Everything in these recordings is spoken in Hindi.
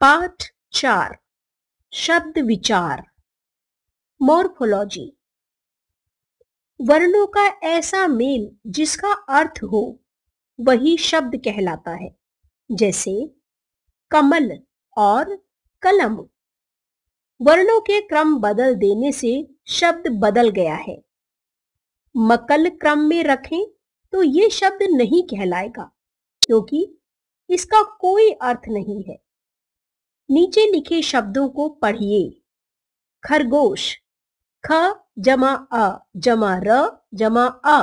पाठ चार शब्द विचार मोर्फोलॉजी वर्णों का ऐसा मेल जिसका अर्थ हो वही शब्द कहलाता है जैसे कमल और कलम वर्णों के क्रम बदल देने से शब्द बदल गया है मकल क्रम में रखें तो ये शब्द नहीं कहलाएगा क्योंकि इसका कोई अर्थ नहीं है नीचे लिखे शब्दों को पढ़िए खरगोश ख जमा अ जमा र जमा अ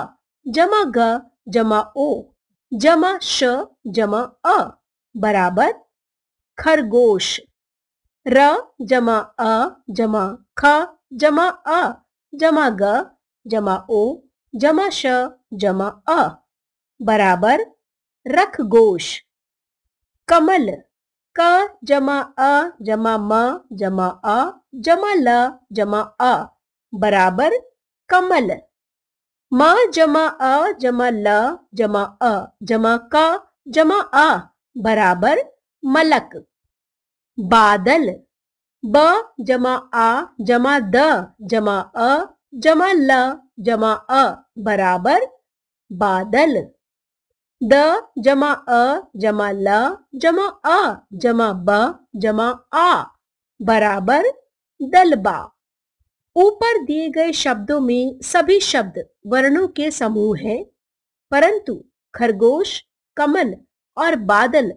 जमा ग जमा ओ जमा श जमा अ बराबर खरगोश र जमा अ जमा ख जमा अ जमा ग जमा ओ जमा श जमा अ बराबर रखगोश कमल का जमा अ जमा म जमा अ जमा ल जमा अ बराबर कमल म जमा अ जमा ल जमा अ जमा क जमा अ बराबर मलक बादल ब जमा आ जमा द जमा अ जमा ल जमा अ बराबर बादल द जमा अ जमा ल जमा अ जमा ब जमा आ बराबर दलबा ऊपर दिए गए शब्दों में सभी शब्द वर्णों के समूह हैं परंतु खरगोश कमल और बादल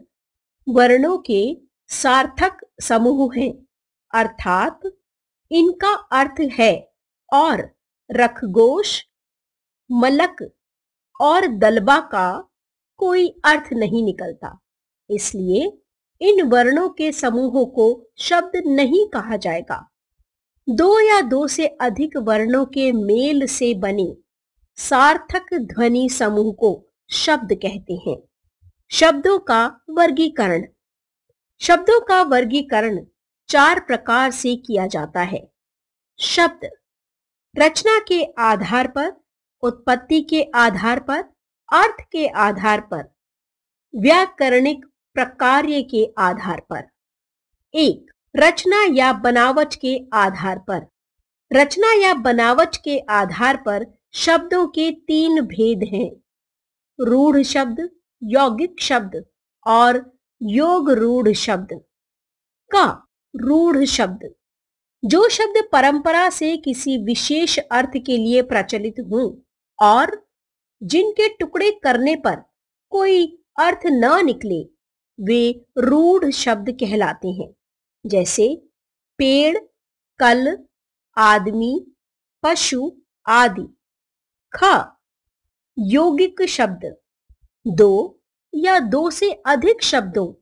वर्णों के सार्थक समूह हैं अर्थात इनका अर्थ है और रखगोश मलक और दलबा का कोई अर्थ नहीं निकलता इसलिए इन वर्णों के समूहों को शब्द नहीं कहा जाएगा दो या दो से अधिक वर्णों के मेल से बने सार्थक ध्वनि समूह को शब्द कहते हैं शब्दों का वर्गीकरण शब्दों का वर्गीकरण चार प्रकार से किया जाता है शब्द रचना के आधार पर उत्पत्ति के आधार पर अर्थ के आधार पर व्याकरणिक प्रकार्य के आधार पर एक रचना या बनावट के आधार पर रचना या बनावट के आधार पर शब्दों के तीन भेद हैं रूढ़ शब्द यौगिक शब्द और योग रूढ़ शब्द का रूढ़ शब्द जो शब्द परंपरा से किसी विशेष अर्थ के लिए प्रचलित हों और जिनके टुकड़े करने पर कोई अर्थ न निकले वे रूढ़ शब्द कहलाते हैं जैसे पेड़ कल आदमी पशु आदि ख यौगिक शब्द दो या दो से अधिक शब्दों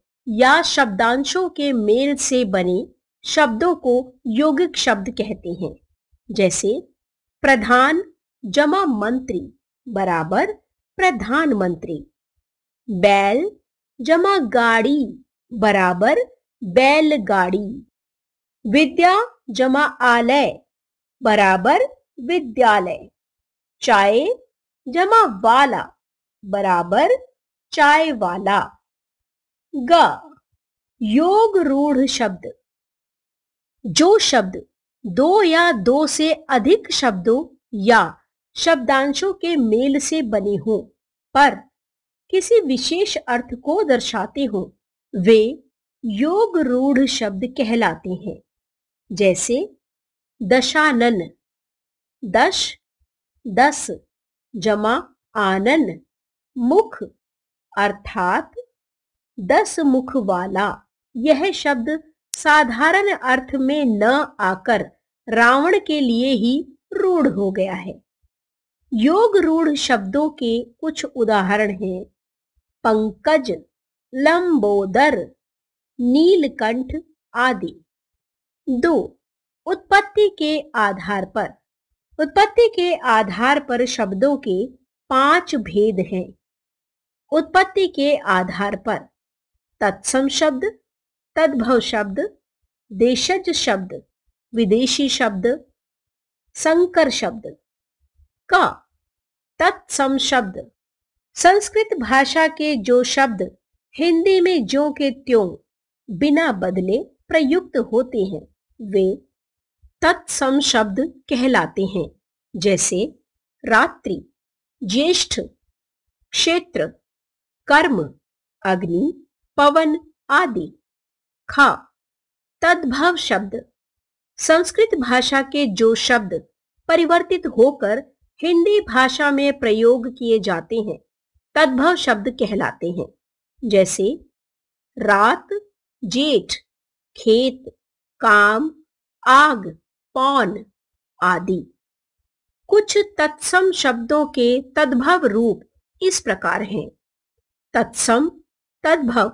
या शब्दांशों के मेल से बने शब्दों को यौगिक शब्द कहते हैं जैसे प्रधान जमा मंत्री बराबर प्रधानमंत्री बैल जमा गाड़ी बराबर बैलगाड़ी विद्या जमा आलय बराबर विद्यालय चाय जमा वाला बराबर चाय वाला ग योग रूढ़ शब्द जो शब्द दो या दो से अधिक शब्दों या शब्दांशों के मेल से बने हों पर किसी विशेष अर्थ को दर्शाते हों वे योग रूढ़ शब्द कहलाते हैं जैसे दशानन दश दस जमा आनन मुख अर्थात दस मुख वाला यह शब्द साधारण अर्थ में न आकर रावण के लिए ही रूढ़ हो गया है योग रूढ़ शब्दों के कुछ उदाहरण हैं पंकज लंबोदर नीलकंठ आदि दो उत्पत्ति के आधार पर उत्पत्ति के आधार पर शब्दों के पांच भेद हैं उत्पत्ति के आधार पर तत्सम शब्द तद्भव शब्द देशज शब्द विदेशी शब्द संकर शब्द का तत्सम शब्द संस्कृत भाषा के जो शब्द हिंदी में जो के त्यों बिना बदले प्रयुक्त होते हैं वे तत्सम शब्द कहलाते हैं जैसे रात्रि ज्येष्ठ क्षेत्र कर्म अग्नि पवन आदि खा तद्भव शब्द संस्कृत भाषा के जो शब्द परिवर्तित होकर हिंदी भाषा में प्रयोग किए जाते हैं तद्भव शब्द कहलाते हैं जैसे रात जेठ खेत काम आग पौन आदि कुछ तत्सम शब्दों के तद्भव रूप इस प्रकार हैं तत्सम तद्भव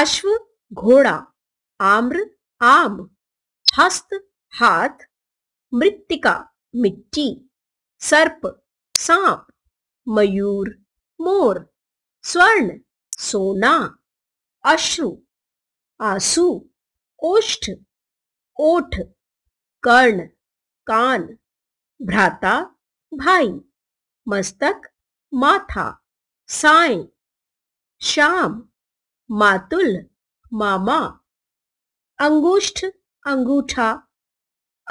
अश्व घोड़ा आम्र आम हस्त हाथ मृत्तिका मिट्टी सर्प सांप मयूर मोर स्वर्ण सोना अश्रु आंसू ओष्ठ ओठ कर्ण कान भ्राता भाई मस्तक माथा साय श्याम मातुल मामा अंगुष्ठ अंगूठा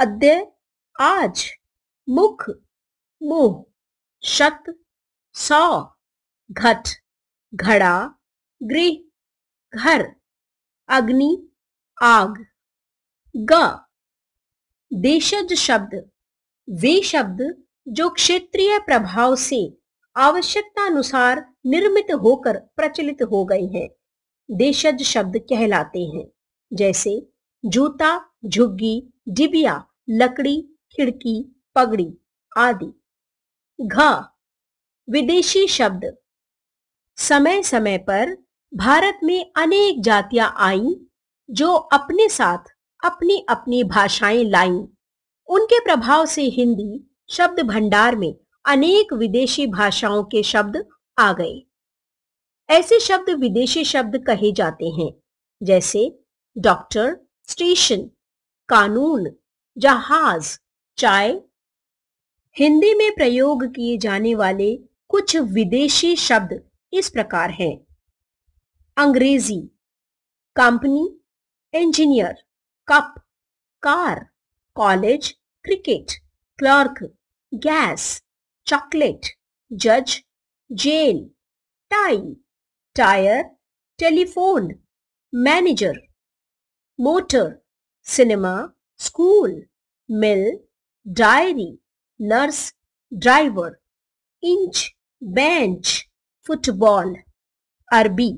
अद्य आज मुख मोह शत सौ घट घड़ा गृह घर अग्नि आग ग देशज शब्द वे शब्द जो क्षेत्रीय प्रभाव से आवश्यकता अनुसार निर्मित होकर प्रचलित हो गए हैं देशज शब्द कहलाते हैं जैसे जूता झुग्गी डिबिया लकड़ी खिड़की पगड़ी आदि घ विदेशी शब्द समय समय पर भारत में अनेक जातियां आईं जो अपने साथ अपनी अपनी भाषाएं लाईं उनके प्रभाव से हिंदी शब्द भंडार में अनेक विदेशी भाषाओं के शब्द आ गए ऐसे शब्द विदेशी शब्द कहे जाते हैं जैसे डॉक्टर स्टेशन कानून जहाज चाय हिंदी में प्रयोग किए जाने वाले कुछ विदेशी शब्द इस प्रकार हैं अंग्रेजी company engineer cup car college cricket clerk gas chocolate जज jail tie tyre telephone manager motor cinema school mill diary nurse driver inch bench football अरबी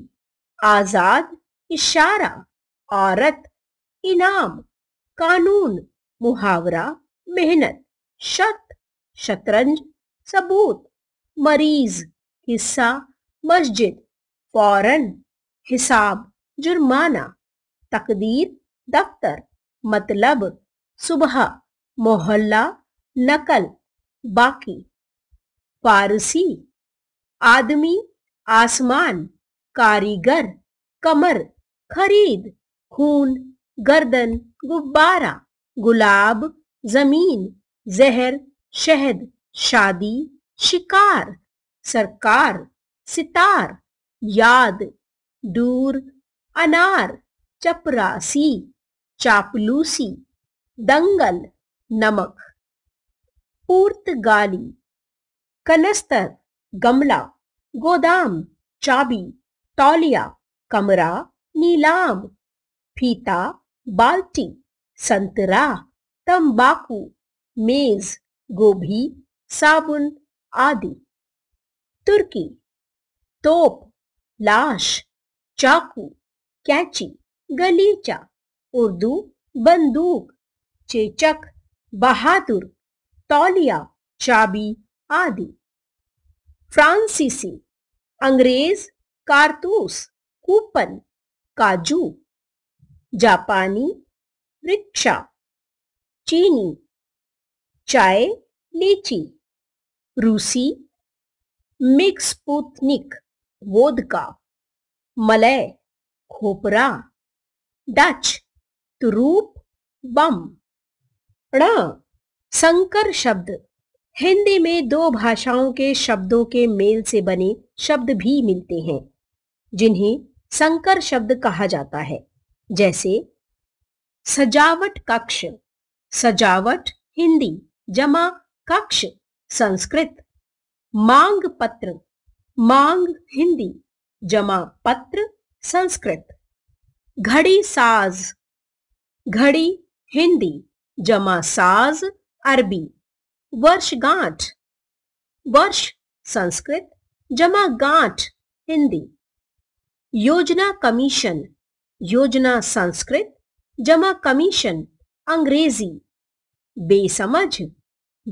आजाद इशारा औरत इनाम कानून मुहावरा मेहनत शत शतरंज सबूत मरीज हिस्सा मस्जिद फौरन हिसाब जुर्माना तकदीर दफ्तर मतलब सुबह मोहल्ला नकल बाकी पारसी आदमी आसमान कारीगर कमर खरीद खून गर्दन गुब्बारा गुलाब जमीन जहर शहद शादी शिकार सरकार सितार याद दूर अनार चपरासी चापलूसी दंगल नमक पुर्तगाली कनस्तर गमला गोदाम चाबी तौलिया कमरा नीलाम फीता बाल्टी संतरा तंबाकू मेज गोभी साबुन आदि तुर्की तोप लाश चाकू कैची गलीचा उर्दू बंदूक चेचक बहादुर तौलिया चाबी आदि फ्रांसीसी अंग्रेज कारतूस कूपन काजू जापानी रिक्शा चीनी चाय लीची रूसी मिक्स पुतनिक वोदका मलय खोपरा डच तुरूप बम ण संकर शब्द हिंदी में दो भाषाओं के शब्दों के मेल से बने शब्द भी मिलते हैं जिन्हें संकर शब्द कहा जाता है जैसे सजावट कक्ष सजावट हिंदी जमा कक्ष संस्कृत मांग पत्र मांग हिंदी जमा पत्र संस्कृत घड़ी साज घड़ी हिंदी जमा साज अरबी गांठ वर्ष संस्कृत जमा गांठ हिंदी योजना कमीशन योजना संस्कृत जमा कमीशन अंग्रेजी बेसमझ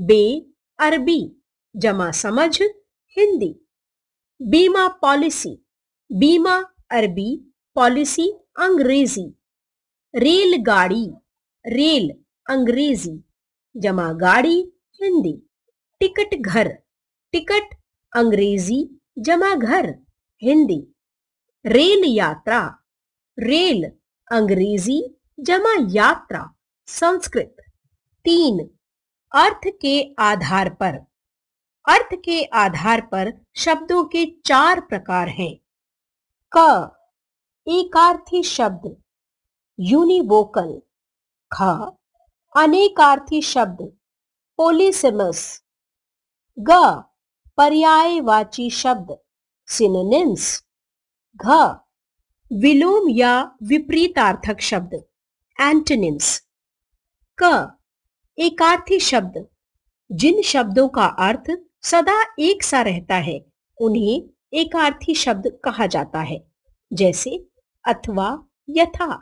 बे अरबी जमा समझ हिंदी बीमा पॉलिसी बीमा अरबी पॉलिसी अंग्रेजी रेलगाड़ी रेल अंग्रेजी जमा गाड़ी हिंदी टिकट घर टिकट अंग्रेजी जमा घर हिंदी रेल यात्रा रेल अंग्रेजी जमा यात्रा संस्कृत तीन अर्थ के आधार पर अर्थ के आधार पर शब्दों के चार प्रकार हैं क एकार्थी शब्द यूनिवोकल ख अनेकार्थी शब्द पोलिसेमस ग पर्यायवाची शब्द सिनोनिम्स घ विलोम या विपरीतार्थक शब्द एंटोनिम्स क एकार्थी शब्द जिन शब्दों का अर्थ सदा एक सा रहता है उन्हें एकार्थी शब्द कहा जाता है जैसे अथवा यथा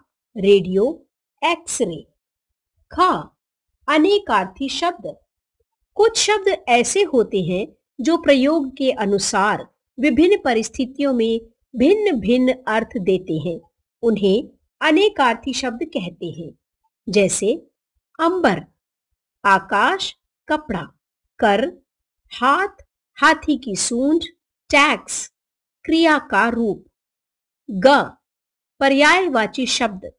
रेडियो एक्सरे खा अनेकार्थी शब्द कुछ शब्द ऐसे होते हैं जो प्रयोग के अनुसार विभिन्न परिस्थितियों में भिन्न भिन्न अर्थ देते हैं उन्हें अनेकार्थी शब्द कहते हैं जैसे अंबर आकाश कपड़ा कर हाथ हाथी की सूंड टैक्स क्रिया का रूप ग पर्यायवाची शब्द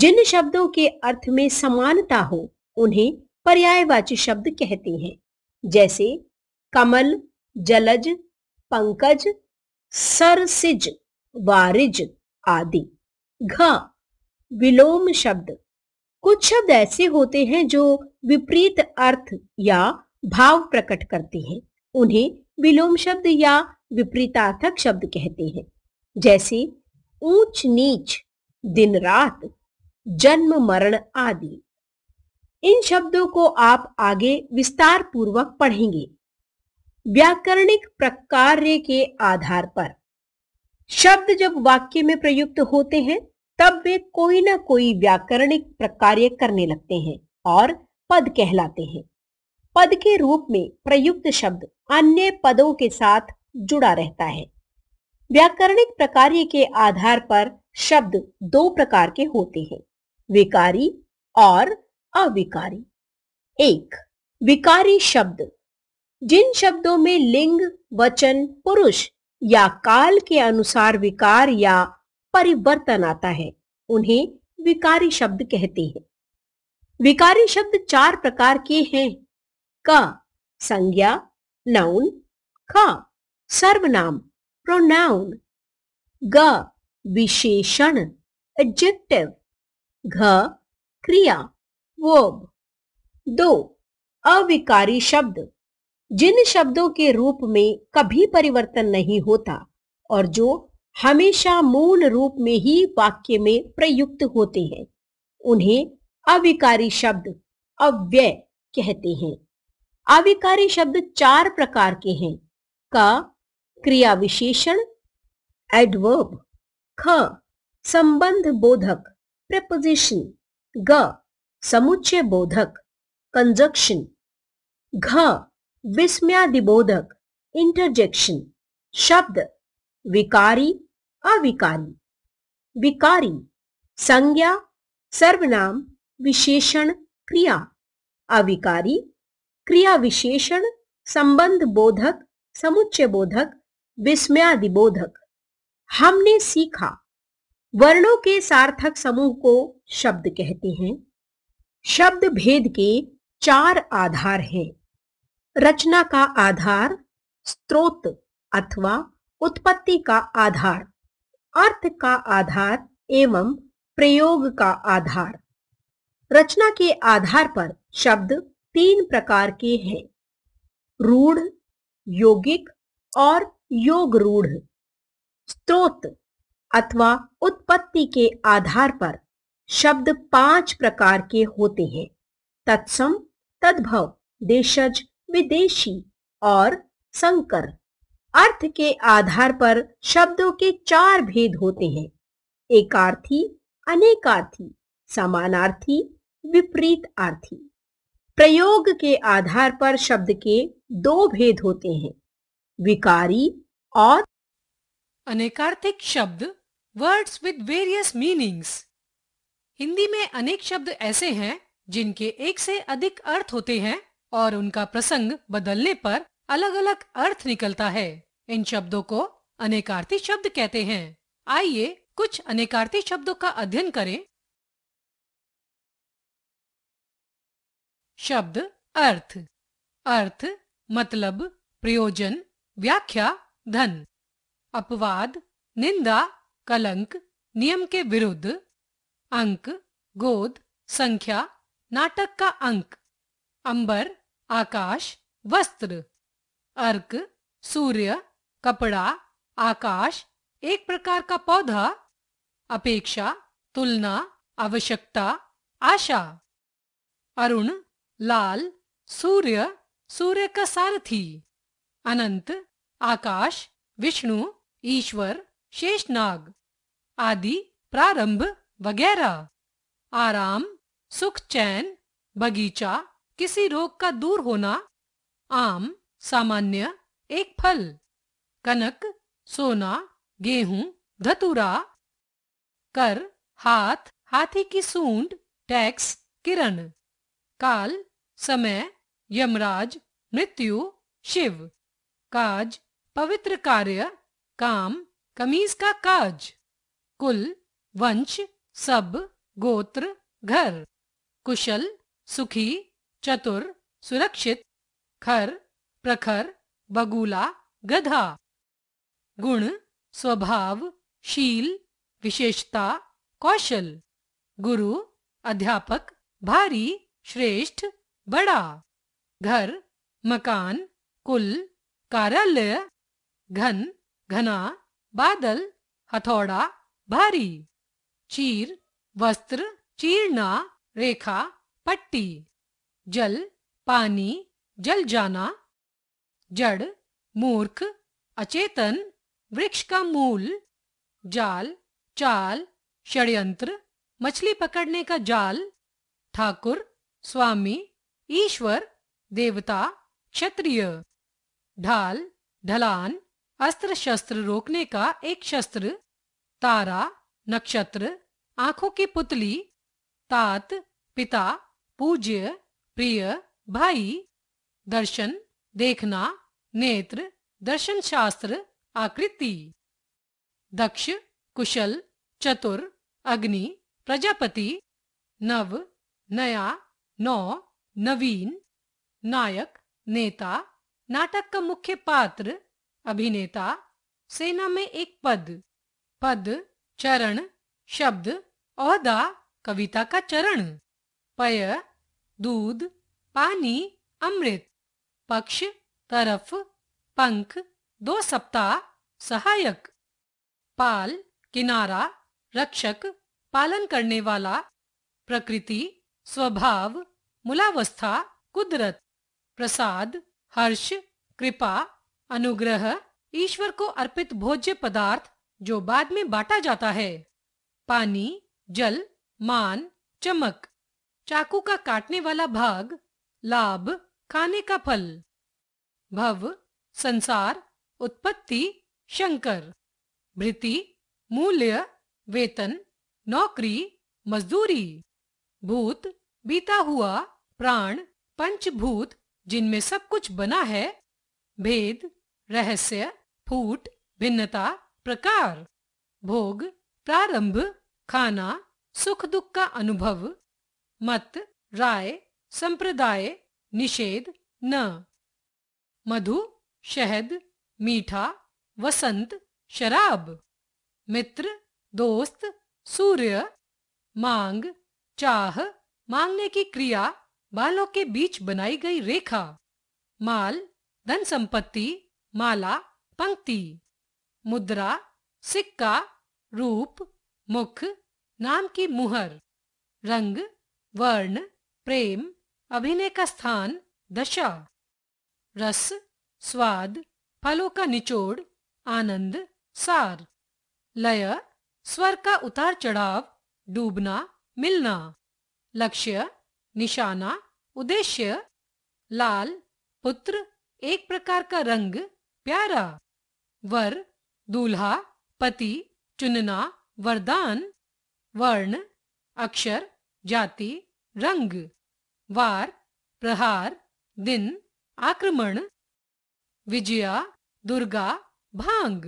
जिन शब्दों के अर्थ में समानता हो उन्हें पर्यायवाची शब्द कहते हैं जैसे कमल जलज पंकज सरसिज वारिज आदि घ विलोम शब्द कुछ शब्द ऐसे होते हैं जो विपरीत अर्थ या भाव प्रकट करते हैं उन्हें विलोम शब्द या विपरीतार्थक शब्द कहते हैं जैसे ऊंच नीच दिन रात जन्म मरण आदि इन शब्दों को आप आगे विस्तार पूर्वक पढ़ेंगे व्याकरणिक प्रकार के आधार पर शब्द जब वाक्य में प्रयुक्त होते हैं तब वे कोई ना कोई व्याकरणिक प्रकार करने लगते हैं और पद कहलाते हैं पद के रूप में प्रयुक्त शब्द अन्य पदों के साथ जुड़ा रहता है व्याकरणिक प्रकार के आधार पर शब्द दो प्रकार के होते हैं विकारी और अविकारी एक विकारी शब्द जिन शब्दों में लिंग वचन पुरुष या काल के अनुसार विकार या परिवर्तन आता है उन्हें विकारी शब्द कहते हैं विकारी शब्द चार प्रकार के हैं क संज्ञा नाउन ख सर्वनाम प्रोनाउन ग विशेषण एडजेक्टिव घ क्रिया वर्ब दो अविकारी शब्द जिन शब्दों के रूप में कभी परिवर्तन नहीं होता और जो हमेशा मूल रूप में ही वाक्य में प्रयुक्त होते हैं उन्हें अविकारी शब्द अव्यय कहते हैं अविकारी शब्द चार प्रकार के हैं क क्रिया विशेषण एडवर्ब ख संबंध बोधक preposition ग समुच्चय बोधक कंजक्शन घ विस्मयादिबोधक इंटरजेक्शन शब्द विकारी अविकारी विकारी संज्ञा सर्वनाम विशेषण क्रिया अविकारी क्रिया विशेषण संबंध बोधक समुच्चय बोधक विस्म्यादिबोधक हमने सीखा वर्णों के सार्थक समूह को शब्द कहते हैं शब्द भेद के चार आधार हैं रचना का आधार स्त्रोत अथवा उत्पत्ति का आधार अर्थ का आधार एवं प्रयोग का आधार रचना के आधार पर शब्द तीन प्रकार के हैं रूढ़ यौगिक और योग रूढ़ स्त्रोत अथवा उत्पत्ति के आधार पर शब्द पांच प्रकार के होते हैं तत्सम तद्भव देशज विदेशी और संकर अर्थ के आधार पर शब्दों के चार भेद होते हैं एकार्थी अनेकार्थी समानार्थी विपरीत आर्थी प्रयोग के आधार पर शब्द के दो भेद होते हैं विकारी और अनेकार्थिक शब्द words with various meanings Hindi में अनेक शब्द ऐसे हैं जिनके एक से अधिक अर्थ होते हैं और उनका प्रसंग बदलने पर अलग अलग अर्थ निकलता है इन शब्दों को अनेकार्थी शब्द कहते हैं आइए कुछ अनेकार्थी शब्दों का अध्ययन करें शब्द अर्थ अर्थ मतलब प्रयोजन व्याख्या धन अपवाद निंदा कलंक नियम के विरुद्ध अंक गोद संख्या नाटक का अंक अंबर आकाश वस्त्र अर्क सूर्य कपड़ा आकाश एक प्रकार का पौधा अपेक्षा तुलना आवश्यकता आशा अरुण लाल सूर्य सूर्य का सारथी अनंत आकाश विष्णु ईश्वर शेषनाग आदि प्रारंभ वगैरह आराम सुख चैन बगीचा किसी रोग का दूर होना आम सामान्य एक फल कनक सोना गेहूं धतुरा कर हाथ हाथी की सूंड टैक्स किरण काल समय यमराज मृत्यु शिव काज पवित्र कार्य काम कमीज का काज कुल वंश सब गोत्र घर कुशल सुखी चतुर सुरक्षित खर प्रखर बगुला गधा गुण स्वभाव शील विशेषता कौशल गुरु अध्यापक भारी श्रेष्ठ बड़ा घर मकान कुल कार्यालय घन घना बादल हथौड़ा भारी चीर वस्त्र चीरना रेखा पट्टी जल पानी जल जाना जड़ मूर्ख अचेतन वृक्ष का मूल जाल चाल षड्यंत्र मछली पकड़ने का जाल ठाकुर स्वामी ईश्वर देवता क्षत्रिय ढाल ढलान अस्त्र शस्त्र रोकने का एक शस्त्र तारा नक्षत्र आंखों की पुतली तात पिता पूज्य प्रिय भाई दर्शन देखना नेत्र दर्शन शास्त्र आकृति दक्ष कुशल चतुर अग्नि प्रजापति नव नया नौ नवीन नायक नेता नाटक का मुख्य पात्र अभिनेता सेना में एक पद पद चरण शब्द औहदा कविता का चरण पय दूध पानी अमृत पक्ष तरफ पंख दो सप्ताह सहायक पाल किनारा रक्षक पालन करने वाला प्रकृति स्वभाव मूलावस्था कुदरत प्रसाद हर्ष कृपा अनुग्रह ईश्वर को अर्पित भोज्य पदार्थ जो बाद में बांटा जाता है पानी जल मान चमक चाकू का काटने वाला भाग लाभ खाने का फल भव संसार उत्पत्ति शंकर भृति मूल्य वेतन नौकरी मजदूरी भूत बीता हुआ प्राण पंचभूत जिनमें सब कुछ बना है भेद रहस्य फूट भिन्नता प्रकार भोग प्रारंभ खाना सुख दुख का अनुभव मत राय संप्रदाय निषेध न मधु शहद मीठा वसंत शराब मित्र दोस्त सूर्य मांग चाह मांगने की क्रिया बालों के बीच बनाई गई रेखा माल धन संपत्ति माला पंक्ति मुद्रा सिक्का रूप मुख नाम की मुहर रंग वर्ण प्रेम अभिनय का स्थान दशा रस स्वाद फलों का निचोड़ आनंद सार लय स्वर का उतार चढ़ाव डूबना मिलना लक्ष्य निशाना उद्देश्य लाल पुत्र एक प्रकार का रंग प्यारा वर दूल्हा पति चुनना वरदान वर्ण अक्षर जाति रंग वार प्रहार दिन आक्रमण विजया दुर्गा भांग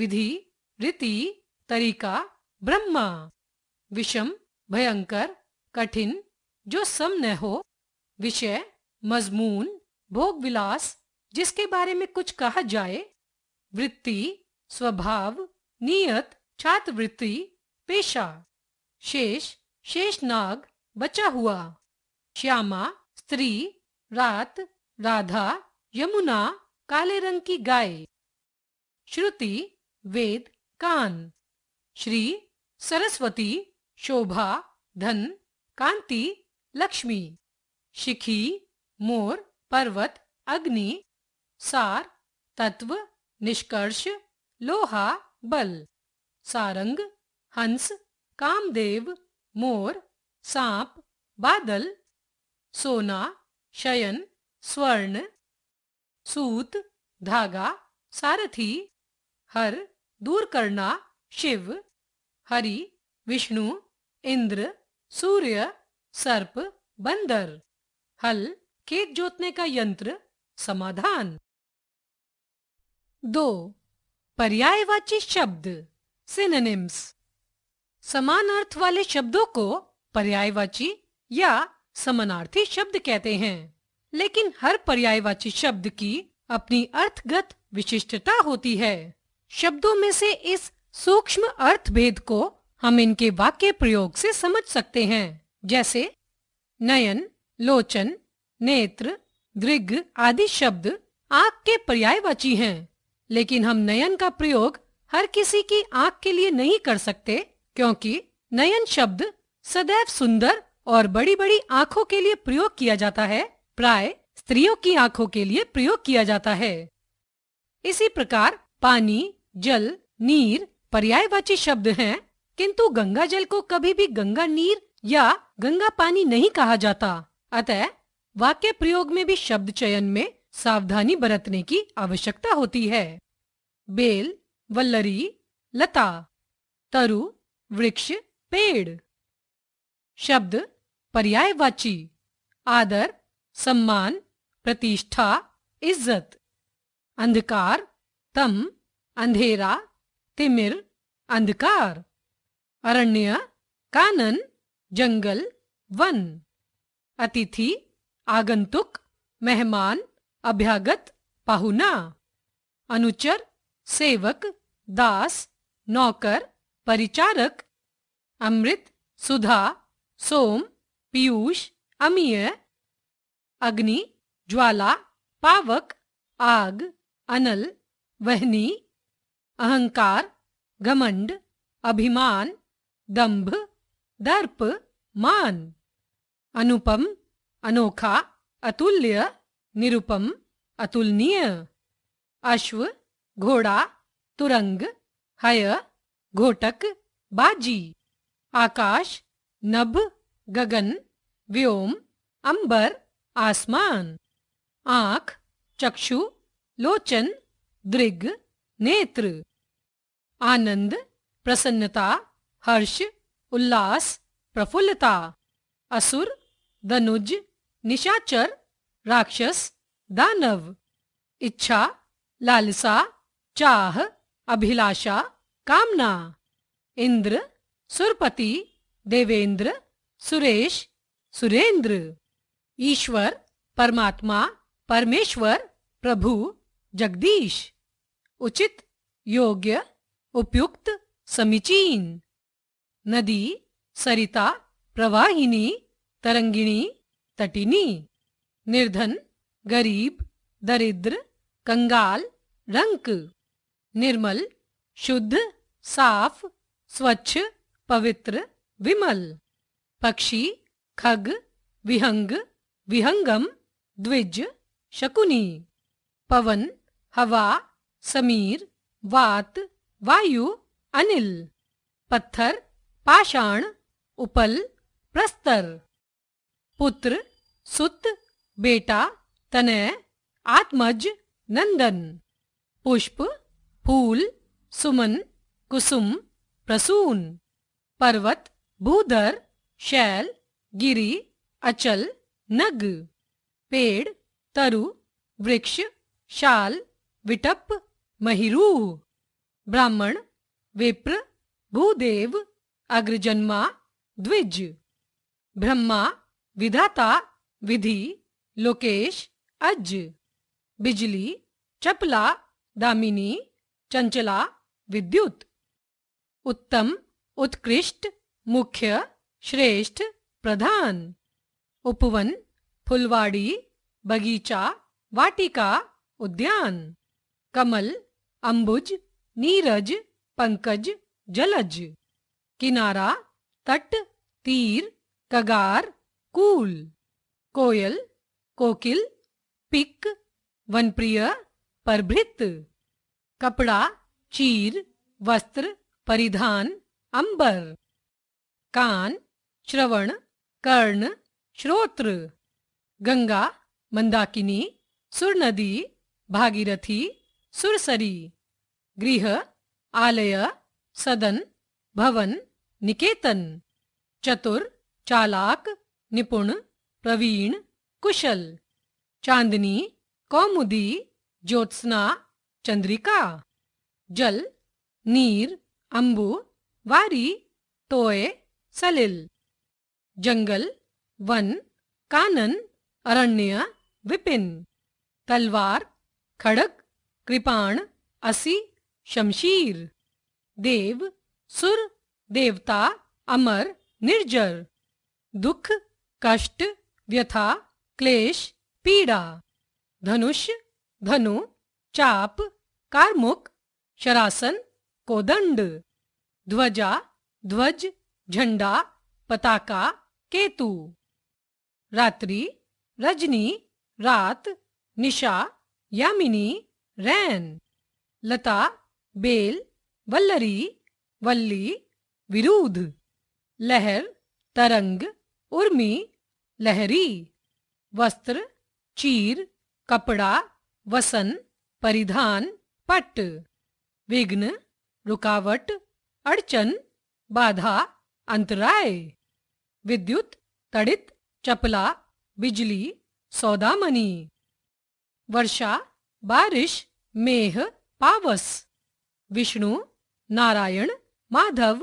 विधि रीति तरीका ब्रह्मा विषम भयंकर कठिन जो सम न हो विषय मजमून भोग विलास जिसके बारे में कुछ कहा जाए वृत्ति स्वभाव नियत छात्रवृत्ति पेशा शेष शेष नाग बचा हुआ श्यामा स्त्री रात राधा यमुना काले रंग की गाय श्रुति वेद कान श्री सरस्वती शोभा धन कांति लक्ष्मी शिखी मोर पर्वत अग्नि सार तत्व निष्कर्ष लोहा बल सारंग हंस कामदेव मोर सांप बादल सोना शयन स्वर्ण सूत धागा सारथी हर दूर करना शिव हरि विष्णु इंद्र सूर्य सर्प बंदर हल खेत जोतने का यंत्र समाधान दो पर्यायवाची शब्द सिनेनिम्स समान अर्थ वाले शब्दों को पर्यायवाची या समानार्थी शब्द कहते हैं लेकिन हर पर्यायवाची शब्द की अपनी अर्थगत विशिष्टता होती है शब्दों में से इस सूक्ष्म अर्थ भेद को हम इनके वाक्य प्रयोग से समझ सकते हैं जैसे नयन लोचन नेत्र दृग आदि शब्द आग के पर्यायवाची हैं लेकिन हम नयन का प्रयोग हर किसी की आंख के लिए नहीं कर सकते क्योंकि नयन शब्द सदैव सुंदर और बड़ी बड़ी आँखों के लिए प्रयोग किया जाता है प्राय स्त्रियों की आँखों के लिए प्रयोग किया जाता है इसी प्रकार पानी जल नीर पर्यायवाची शब्द हैं, किंतु गंगा जल को कभी भी गंगा नीर या गंगा पानी नहीं कहा जाता अतः वाक्य प्रयोग में भी शब्द चयन में सावधानी बरतने की आवश्यकता होती है बेल वल्लरी लता तरु वृक्ष पेड़ शब्द पर्यायवाची आदर सम्मान प्रतिष्ठा इज्जत अंधकार तम अंधेरा तिमिर अंधकार अरण्य कानन जंगल वन अतिथि आगंतुक मेहमान अभ्यागत पाहुना अनुचर सेवक दास नौकर परिचारक अमृत सुधा सोम पीयूष अमीय अग्नि ज्वाला पावक आग अनल वहनी अहंकार घमंड अभिमान दंभ दर्प मान अनुपम अनोखा अतुल्य निरुपम अतुलनीय अश्व घोड़ा तुरंग हय घोटक बाजी आकाश नभ गगन व्योम अंबर आसमान आंख चक्षु लोचन दृग नेत्र आनंद प्रसन्नता हर्ष उल्लास प्रफुल्लता असुर धनुज निशाचर राक्षस दानव इच्छा लालसा चाह अभिलाषा कामना इंद्र सुरपति देवेंद्र सुरेश सुरेंद्र ईश्वर परमात्मा परमेश्वर प्रभु जगदीश उचित योग्य उपयुक्त समीचीन नदी सरिता प्रवाहिनी तरंगिणी तटिनी निर्धन गरीब दरिद्र कंगाल रंक निर्मल शुद्ध साफ स्वच्छ पवित्र विमल पक्षी खग विहंग विहंगम द्विज शकुनी पवन हवा समीर वात वायु अनिल पत्थर पाषाण उपल प्रस्तर पुत्र सुत बेटा तनय आत्मज नंदन पुष्प फूल सुमन कुसुम प्रसून पर्वत भूधर शैल गिरी अचल नग पेड़ तरु वृक्ष शाल विटप महिरू ब्राह्मण विप्र भूदेव अग्रजन्मा द्विज ब्रह्मा विधाता विधि लोकेश अज बिजली चपला दामिनी चंचला विद्युत उत्तम उत्कृष्ट मुख्य श्रेष्ठ प्रधान उपवन फुलवाड़ी बगीचा वाटिका उद्यान कमल अंबुज नीरज पंकज जलज किनारा तट तीर कगार कूल कोयल कोकिल पिक वनप्रिय परभृत कपड़ा चीर वस्त्र परिधान अंबर कान श्रवण कर्ण श्रोत्र गंगा मंदाकिनी सुरनदी भागीरथी सुरसरी गृह आलय सदन भवन निकेतन चतुर चालाक निपुण प्रवीण कुशल चांदनी कौमुदी ज्योत्सना चंद्रिका जल नीर अंबु वारी तोय सलिल जंगल वन कानन अरण्य विपिन तलवार खड़क कृपाण असी शमशीर देव सुर देवता अमर निर्जर दुख कष्ट व्यथा क्लेश पीड़ा धनुष धनु चाप कार्मुक शरासन कोदंड ध्वजा ध्वज झंडा पताका केतु रात्रि रजनी रात निशा यामिनी रैन लता बेल वल्लरी वल्ली विरूध लहर तरंग उर्मी लहरी वस्त्र चीर कपड़ा वसन परिधान पट विघ्न रुकावट अड़चन बाधा अंतराय विद्युत तड़ित चपला बिजली सौदामनी वर्षा बारिश मेह पावस विष्णु नारायण माधव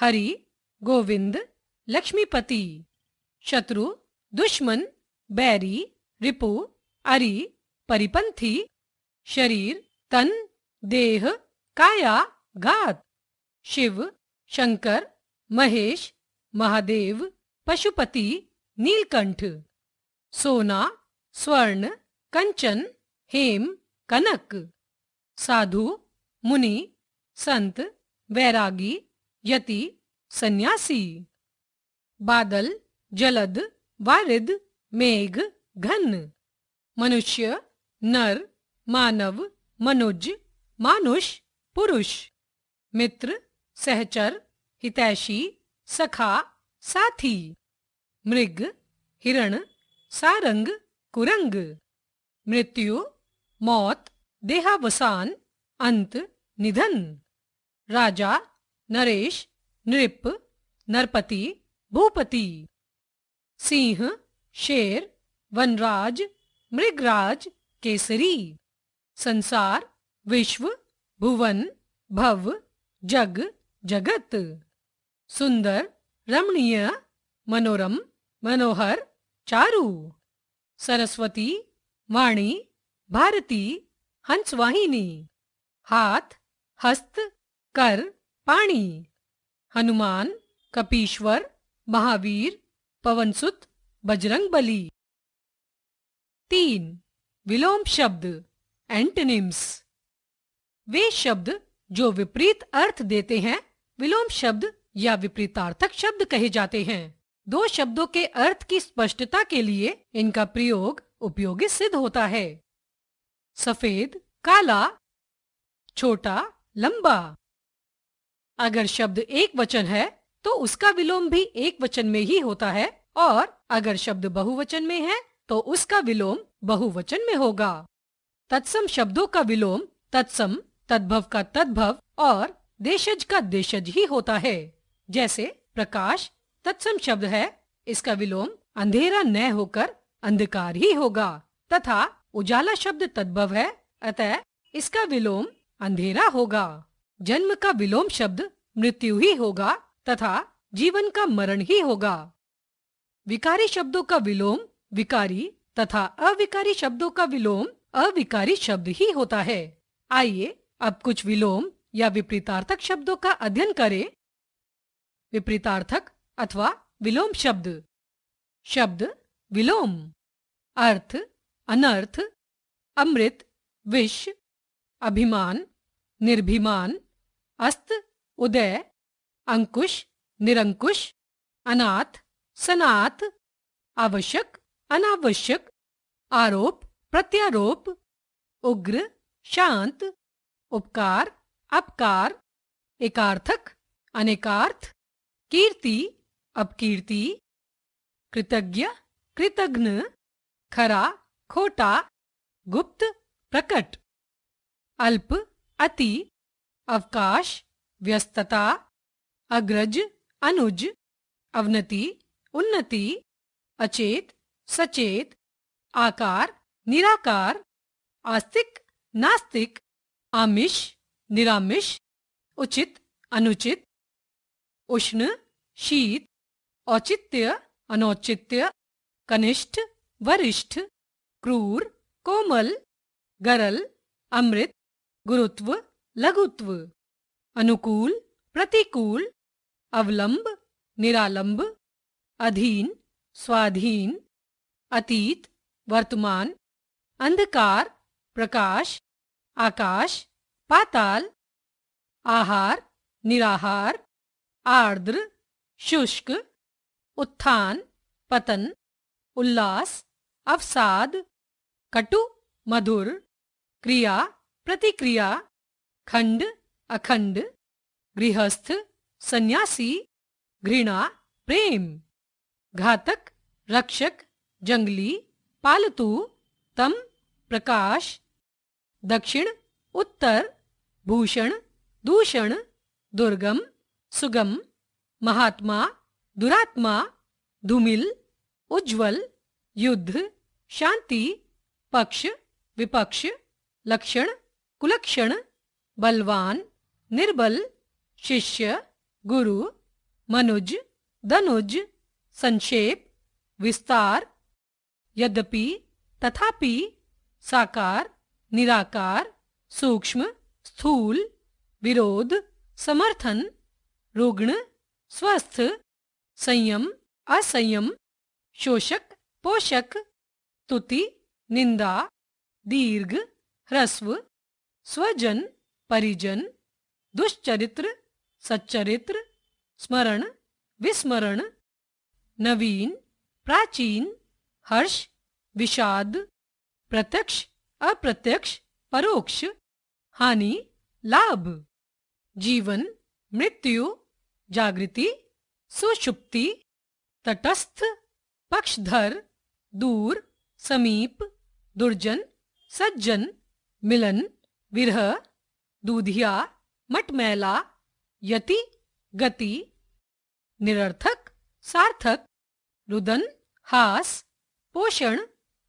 हरि गोविंद लक्ष्मीपति शत्रु दुश्मन बैरी रिपु अरि परिपंथी शरीर तन देह काया घात शिव शंकर महेश महादेव पशुपति नीलकंठ सोना स्वर्ण कंचन हेम कनक साधु मुनि संत वैरागी यति सन्यासी बादल जलद वारिद मेघ घन मनुष्य नर मानव मनुज मानुष पुरुष मित्र सहचर हितैषी सखा साथी मृग हिरण सारंग कुरंग मृत्यु मौत देहावसान अंत निधन राजा नरेश नृप नरपति भूपति सिंह शेर वनराज मृगराज केसरी संसार विश्व भुवन भव जग जगत सुंदर रमणीय मनोरम मनोहर चारु सरस्वती वाणी भारती हंसवाहिनी हाथ हस्त कर पाणी हनुमान कपीश्वर महावीर पवनसुत बजरंग बली तीन विलोम शब्द एंटनिम्स वे शब्द जो विपरीत अर्थ देते हैं विलोम शब्द या विपरीतार्थक शब्द कहे जाते हैं दो शब्दों के अर्थ की स्पष्टता के लिए इनका प्रयोग उपयोगी सिद्ध होता है सफेद काला छोटा लंबा अगर शब्द एक वचन है तो उसका विलोम भी एक वचन में ही होता है और अगर शब्द बहुवचन में है तो उसका विलोम बहुवचन में होगा तत्सम शब्दों का विलोम तत्सम तद्भव का तद्भव और देशज का देशज ही होता है जैसे प्रकाश तत्सम शब्द है इसका विलोम अंधेरा न होकर अंधकार ही होगा तथा उजाला शब्द तद्भव है अतः इसका विलोम अंधेरा होगा जन्म का विलोम शब्द मृत्यु ही होगा तथा जीवन का मरण ही होगा विकारी शब्दों का विलोम विकारी तथा अविकारी शब्दों का विलोम अविकारी शब्द ही होता है आइए अब कुछ विलोम या विपरीतार्थक शब्दों का अध्ययन करें विपरीतार्थक अथवा विलोम शब्द शब्द विलोम अर्थ अनर्थ अमृत विष अभिमान निर्भिमान अस्त उदय अंकुश निरंकुश अनाथ सनात आवश्यक अनावश्यक आरोप प्रत्यारोप उग्र शांत उपकार अपकार एकार्थक अनेकार्थ कीर्ति अपकीर्ति कृतज्ञ कृतघ्न खरा खोटा गुप्त प्रकट अल्प अति अवकाश व्यस्तता अग्रज अनुज अवनति उन्नति अचेत सचेत आकार निराकार आस्तिक नास्तिक आमिष निरामिष उचित अनुचित उष्ण शीत औचित्य अनौचित्य कनिष्ठ वरिष्ठ क्रूर कोमल गरल अमृत गुरुत्व लघुत्व अनुकूल प्रतिकूल अवलंब निरालंब अधीन स्वाधीन अतीत वर्तमान अंधकार प्रकाश आकाश पाताल आहार निराहार आर्द्र शुष्क उत्थान पतन उल्लास अवसाद कटु मधुर क्रिया प्रतिक्रिया खंड अखंड गृहस्थ सन्यासी घृणा प्रेम घातक रक्षक जंगली पालतू तम प्रकाश दक्षिण उत्तर भूषण दूषण दुर्गम सुगम महात्मा दुरात्मा धूमिल उज्ज्वल युद्ध शांति पक्ष विपक्ष लक्षण कुलक्षण बलवान निर्बल शिष्य गुरु मनुज धनुज संक्षेप विस्तार यद्यपि तथापि साकार निराकार सूक्ष्म स्थूल विरोध समर्थन रुग्ण स्वस्थ संयम असंयम शोषक पोषक तुति निंदा दीर्घ ह्रस्व स्वजन परिजन दुष्चरित्र सच्चरित्र स्मरण विस्मरण नवीन प्राचीन हर्ष विषाद प्रत्यक्ष अप्रत्यक्ष परोक्ष हानि लाभ जीवन मृत्यु जागृति सुषुप्ति तटस्थ पक्षधर दूर समीप दुर्जन सज्जन मिलन विरह दूधिया मटमैला यति गति निरर्थक सार्थक रुदन हास पोषण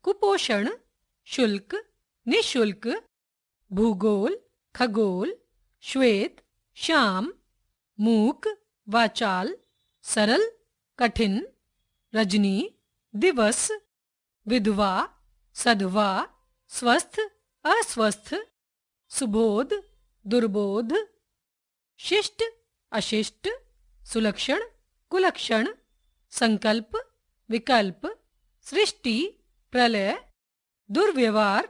कुपोषण शुल्क निशुल्क भूगोल खगोल श्वेत श्याम मूक वाचाल सरल कठिन रजनी दिवस विधवा सधवा स्वस्थ अस्वस्थ सुबोध दुर्बोध शिष्ट अशिष्ट सुलक्षण कुलक्षण संकल्प विकल्प सृष्टि प्रलय दुर्व्यवहार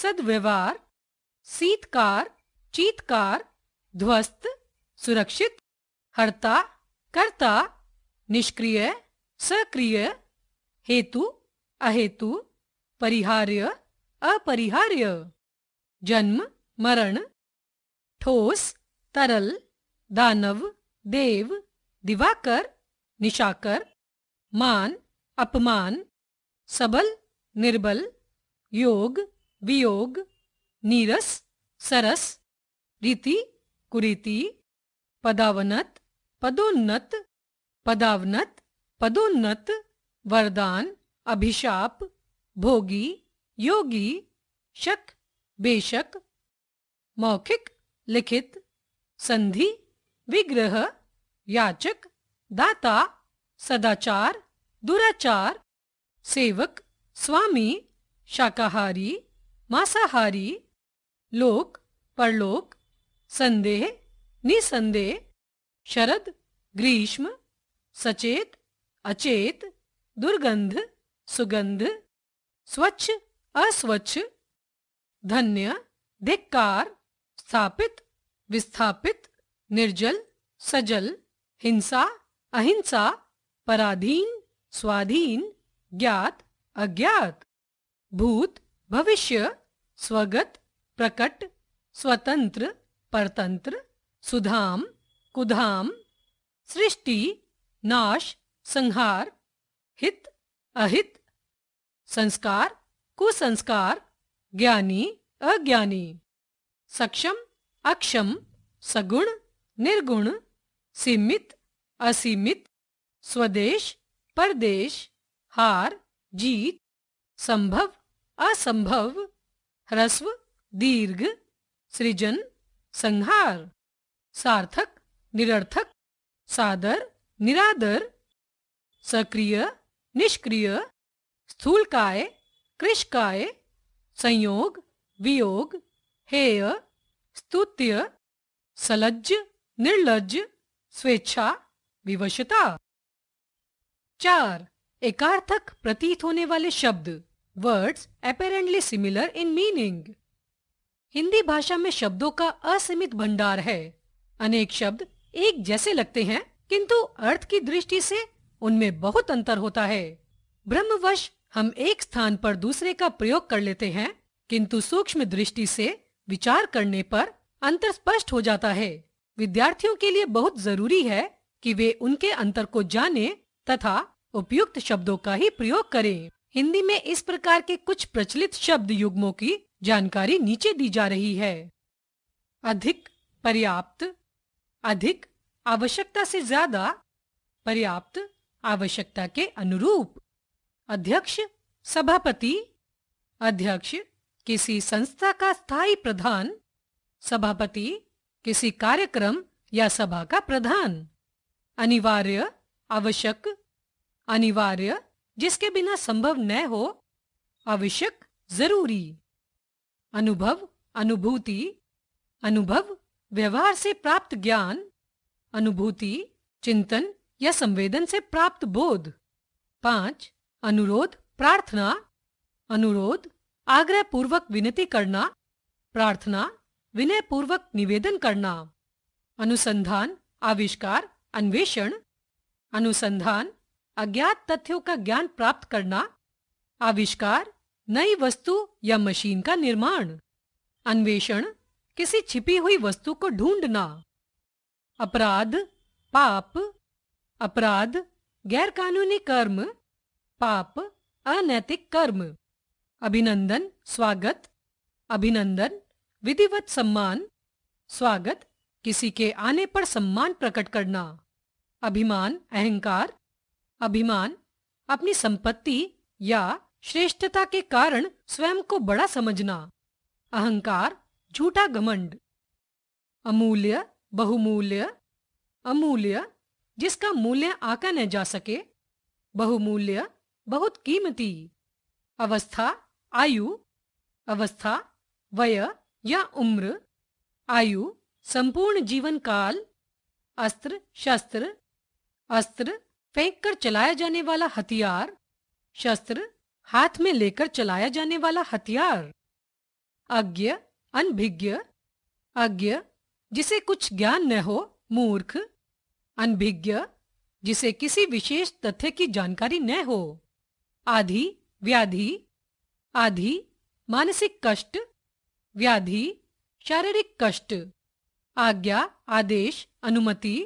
सदव्यवहार शीतकार चीतकार ध्वस्त सुरक्षित हर्ता कर्ता निष्क्रिय सक्रिय हेतु अहेतु परिहार्य अपरिहार्य जन्म मरण ठोस तरल दानव देव दिवाकर निशाकर मान अपमान सबल निर्बल योग वियोग नीरस सरस रीति कुरीति पदावनत पदोन्नत पदावनत पदोन्नत वरदान अभिशाप भोगी योगी शक बेशक मौखिक लिखित संधि विग्रह याचक दाता सदाचार दुराचार सेवक स्वामी शाकाहारी मांसाहारी लोक परलोक संदेह निसंदेह शरद ग्रीष्म सचेत अचेत दुर्गंध सुगंध स्वच्छ अस्वच्छ धन्य धिक्कार स्थापित विस्थापित निर्जल सजल हिंसा अहिंसा पराधीन स्वाधीन ज्ञात अज्ञात भूत भविष्य स्वगत प्रकट स्वतंत्र परतंत्र सुधाम कुधाम सृष्टि नाश संहार हित अहित संस्कार कुसंस्कार ज्ञानी अज्ञानी सक्षम अक्षम सगुण निर्गुण सीमित असीमित स्वदेश परदेश हार जीत संभव असंभव ह्रस्व दीर्घ सृजन संहार सार्थक निरर्थक सादर निरादर सक्रिय निष्क्रिय स्थूलकाय कृषकाय संयोग वियोग हेय स्तुत्य सलज्ज निर्लज्ज स्वेच्छा विवशता चार एकार्थक प्रतीत होने वाले शब्द words apparently similar in meaning Hindi भाषा में शब्दों का असीमित भंडार है अनेक शब्द एक जैसे लगते हैं किंतु अर्थ की दृष्टि से उनमें बहुत अंतर होता है ब्रह्मवश हम एक स्थान पर दूसरे का प्रयोग कर लेते हैं किंतु सूक्ष्म दृष्टि से विचार करने पर अंतर स्पष्ट हो जाता है विद्यार्थियों के लिए बहुत जरूरी है कि वे उनके अंतर को जाने तथा उपयुक्त शब्दों का ही प्रयोग करें। हिंदी में इस प्रकार के कुछ प्रचलित शब्द युग्मों की जानकारी नीचे दी जा रही है अधिक पर्याप्त अधिक आवश्यकता से ज्यादा पर्याप्त आवश्यकता के अनुरूप अध्यक्ष सभापति अध्यक्ष किसी संस्था का स्थायी प्रधान सभापति किसी कार्यक्रम या सभा का प्रधान अनिवार्य आवश्यक अनिवार्य जिसके बिना संभव न हो आवश्यक जरूरी अनुभव अनुभूति अनुभव व्यवहार से प्राप्त ज्ञान अनुभूति चिंतन या संवेदन से प्राप्त बोध पांच अनुरोध प्रार्थना अनुरोध आग्रह पूर्वक विनती करना प्रार्थना विनय पूर्वक निवेदन करना अनुसंधान आविष्कार अन्वेषण अनुसंधान अज्ञात तथ्यों का ज्ञान प्राप्त करना आविष्कार नई वस्तु या मशीन का निर्माण अन्वेषण किसी छिपी हुई वस्तु को ढूंढना अपराध पाप अपराध गैरकानूनी कर्म पाप अनैतिक कर्म अभिनंदन स्वागत अभिनंदन विधिवत सम्मान स्वागत किसी के आने पर सम्मान प्रकट करना अभिमान अहंकार अभिमान अपनी संपत्ति या श्रेष्ठता के कारण स्वयं को बड़ा समझना अहंकार झूठा घमंड अमूल्य बहुमूल्य अमूल्य जिसका मूल्य आका न जा सके बहुमूल्य बहुत कीमती अवस्था आयु अवस्था वय या उम्र आयु संपूर्ण जीवन काल अस्त्र शस्त्र अस्त्र फेंक कर चलाया जाने वाला हथियार शस्त्र हाथ में लेकर चलाया जाने वाला हथियार अज्ञ अनभिज्ञ अज्ञ जिसे कुछ ज्ञान न हो मूर्ख अनभिज्ञ जिसे किसी विशेष तथ्य की जानकारी न हो आधि व्याधि आधि मानसिक कष्ट व्याधि शारीरिक कष्ट आज्ञा आदेश अनुमति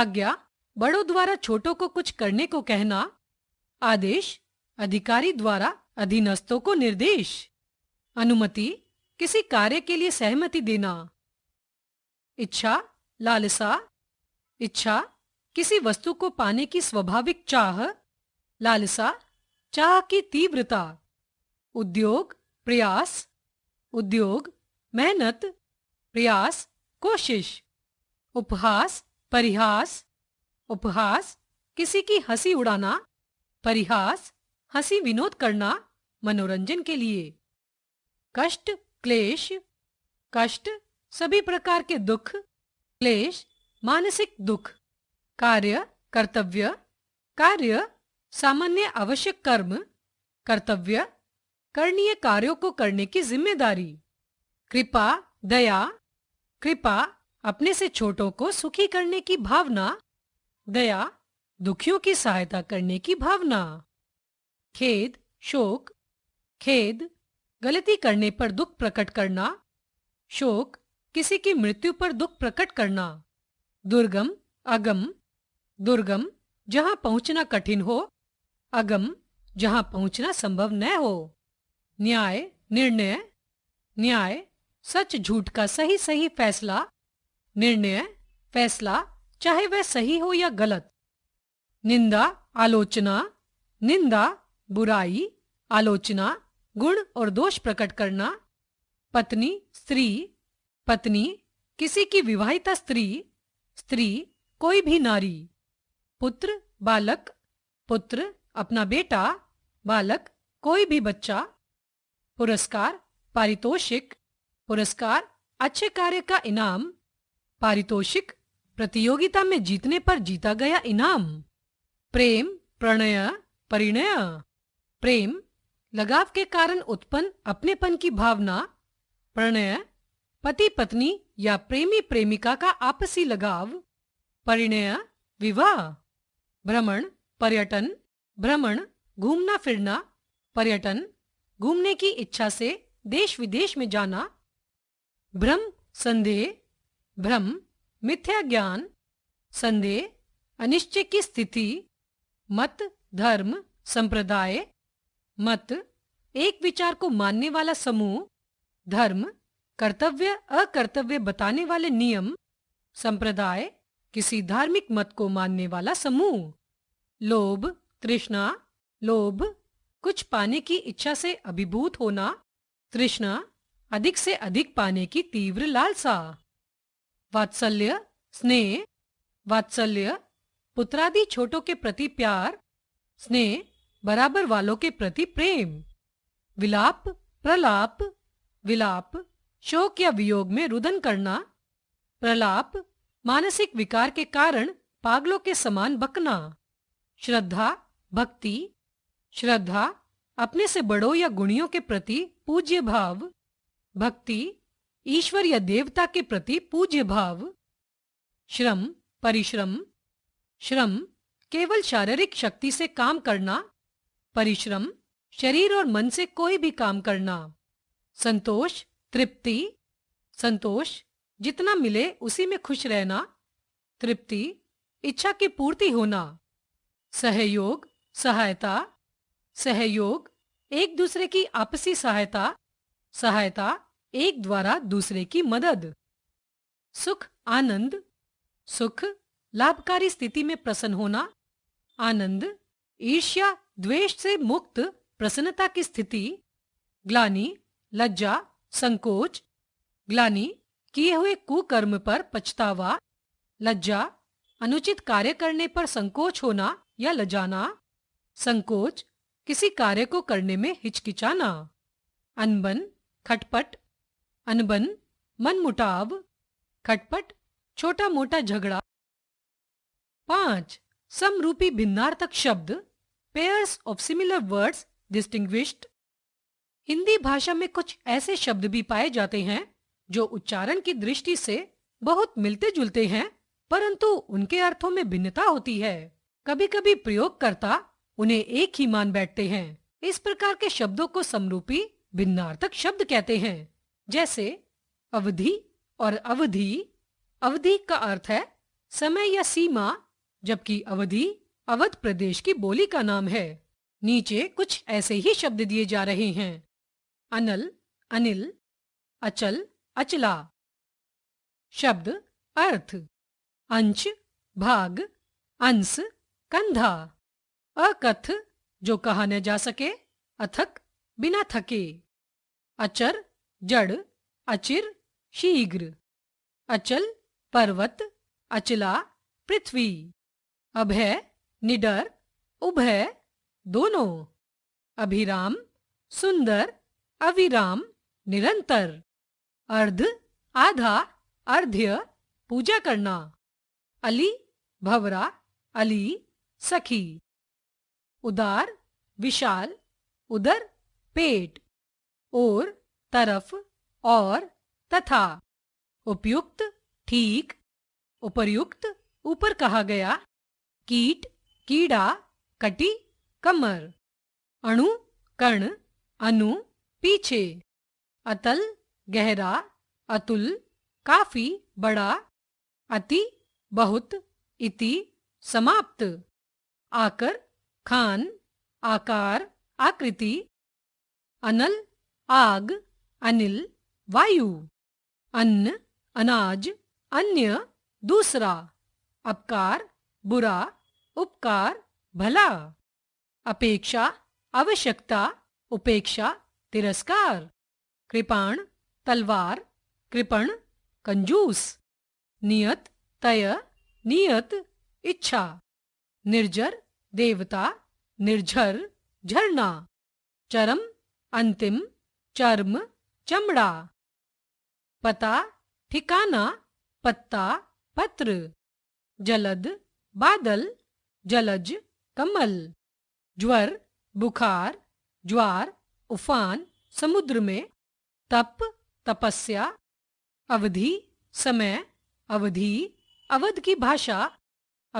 आज्ञा बड़ों द्वारा छोटों को कुछ करने को कहना आदेश अधिकारी द्वारा अधीनस्थों को निर्देश अनुमति किसी कार्य के लिए सहमति देना इच्छा लालसा इच्छा किसी वस्तु को पाने की स्वाभाविक चाह लालसा चाह की तीव्रता उद्योग प्रयास उद्योग मेहनत प्रयास कोशिश उपहास परिहास उपहास किसी की हंसी उड़ाना परिहास हंसी विनोद करना मनोरंजन के लिए कष्ट क्लेश कष्ट सभी प्रकार के दुख क्लेश मानसिक दुख कार्य कर्तव्य कार्य सामान्य आवश्यक कर्म कर्तव्य करणीय कार्यों को करने की जिम्मेदारी कृपा दया कृपा अपने से छोटों को सुखी करने की भावना दया दुखियों की सहायता करने की भावना खेद शोक खेद गलती करने पर दुख प्रकट करना शोक किसी की मृत्यु पर दुख प्रकट करना दुर्गम अगम दुर्गम जहां पहुंचना कठिन हो अगम जहां पहुंचना संभव न हो न्याय निर्णय न्याय सच झूठ का सही सही फैसला निर्णय फैसला चाहे वह सही हो या गलत निंदा आलोचना निंदा बुराई आलोचना गुण और दोष प्रकट करना पत्नी स्त्री पत्नी किसी की विवाहिता स्त्री स्त्री कोई भी नारी पुत्र बालक पुत्र अपना बेटा बालक कोई भी बच्चा पुरस्कार पारितोषिक पुरस्कार अच्छे कार्य का इनाम पारितोषिक प्रतियोगिता में जीतने पर जीता गया इनाम प्रेम प्रणय परिणय प्रेम लगाव के कारण उत्पन्न अपनेपन की भावना प्रणय पति पत्नी या प्रेमी प्रेमिका का आपसी लगाव परिणय विवाह भ्रमण पर्यटन भ्रमण घूमना फिरना पर्यटन घूमने की इच्छा से देश विदेश में जाना भ्रम संदेह भ्रम मिथ्या ज्ञान संदेह अनिश्चय की स्थिति मत धर्म संप्रदाय मत एक विचार को मानने वाला समूह धर्म कर्तव्य अकर्तव्य बताने वाले नियम संप्रदाय किसी धार्मिक मत को मानने वाला समूह लोभ तृष्णा लोभ कुछ पाने की इच्छा से अभिभूत होना तृष्णा अधिक से अधिक पाने की तीव्र लालसा वात्सल्य स्नेह वात्सल्य पुत्रादि छोटों के प्रति प्यार स्नेह बराबर वालों के प्रति प्रेम विलाप प्रलाप विलाप शोक या वियोग में रुदन करना प्रलाप मानसिक विकार के कारण पागलों के समान बकना श्रद्धा भक्ति श्रद्धा अपने से बड़ों या गुणियों के प्रति पूज्य भाव भक्ति ईश्वर या देवता के प्रति पूज्य भाव श्रम परिश्रम श्रम केवल शारीरिक शक्ति से काम करना परिश्रम शरीर और मन से कोई भी काम करना संतोष तृप्ति संतोष जितना मिले उसी में खुश रहना तृप्ति इच्छा की पूर्ति होना सहयोग सहायता सहयोग एक दूसरे की आपसी सहायता सहायता एक द्वारा दूसरे की मदद सुख आनंद सुख लाभकारी स्थिति में प्रसन्न होना आनंद ईर्ष्या द्वेष से मुक्त प्रसन्नता की स्थिति ग्लानी लज्जा संकोच ग्लानी किए हुए कुकर्म पर पछतावा लज्जा अनुचित कार्य करने पर संकोच होना या लजाना संकोच किसी कार्य को करने में हिचकिचाना अनबन खटपट अनबन मनमुटाव खटपट छोटा मोटा झगड़ा पांच समरूपी भिन्नार्थक शब्द pairs of similar words distinguished Hindi भाषा में कुछ ऐसे शब्द भी पाए जाते हैं जो उच्चारण की दृष्टि से बहुत मिलते जुलते हैं परंतु उनके अर्थों में भिन्नता होती है कभी कभी प्रयोगकर्ता उन्हें एक ही मान बैठते हैं इस प्रकार के शब्दों को समरूपी भिन्नार्थक शब्द कहते हैं जैसे अवधि और अवधि अवधि का अर्थ है समय या सीमा जबकि अवधि अवध प्रदेश की बोली का नाम है नीचे कुछ ऐसे ही शब्द दिए जा रहे हैं अनल अनिल अचल अचला शब्द अर्थ अंश भाग अंश कंधा अकथ जो कहा न जा सके अथक बिना थके अचर जड़ अचिर शीघ्र अचल पर्वत अचला पृथ्वी अभय निडर उभय दोनों अभिराम सुंदर अविराम निरंतर अर्ध आधा अर्ध्य पूजा करना अली भवरा अली सखी उदार विशाल उदर पेट और तरफ और तथा उपयुक्त ठीक उपर्युक्त ऊपर कहा गया कीट कीड़ा कटी कमर अणु कण अनु पीछे अतल गहरा अतुल काफी बड़ा अति बहुत इति समाप्त आकर खान आकार आकृति अनल आग अनिल वायु अन्न अनाज अन्य दूसरा अपकार बुरा उपकार भला अपेक्षा आवश्यकता उपेक्षा तिरस्कार कृपाण तलवार कृपण कंजूस नियत तय नियत इच्छा निर्जर देवता निर्झर झरना चरम अंतिम चर्म चमड़ा पता ठिकाना पत्ता पत्र जलद बादल जलज कमल ज्वर बुखार ज्वार उफान समुद्र में तप तपस्या अवधि समय अवधि अवध की भाषा